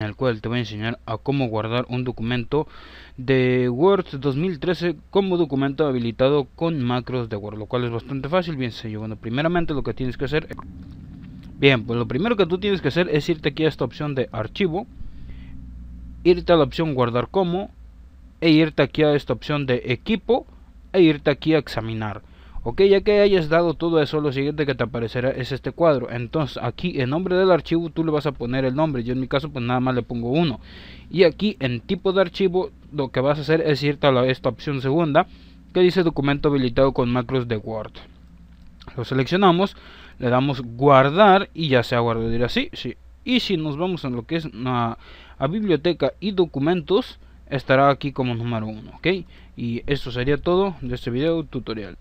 en el cual te voy a enseñar a cómo guardar un documento de Word 2013 como documento habilitado con macros de Word, lo cual es bastante fácil, bien yo, Bueno, primeramente lo que tienes que hacer, bien, pues lo primero que tú tienes que hacer es irte aquí a esta opción de archivo, irte a la opción guardar como, e irte aquí a esta opción de equipo, e irte aquí a examinar. Ok, ya que hayas dado todo eso, lo siguiente que te aparecerá es este cuadro. Entonces, aquí en nombre del archivo tú le vas a poner el nombre. Yo en mi caso pues nada más le pongo uno. Y aquí en tipo de archivo lo que vas a hacer es irte a esta opción segunda que dice documento habilitado con macros de Word. Lo seleccionamos, le damos guardar y ya se ha guardado. así sí, Y si nos vamos a lo que es a, biblioteca y documentos, estará aquí como número uno, ¿ok? Y eso sería todo de este video tutorial.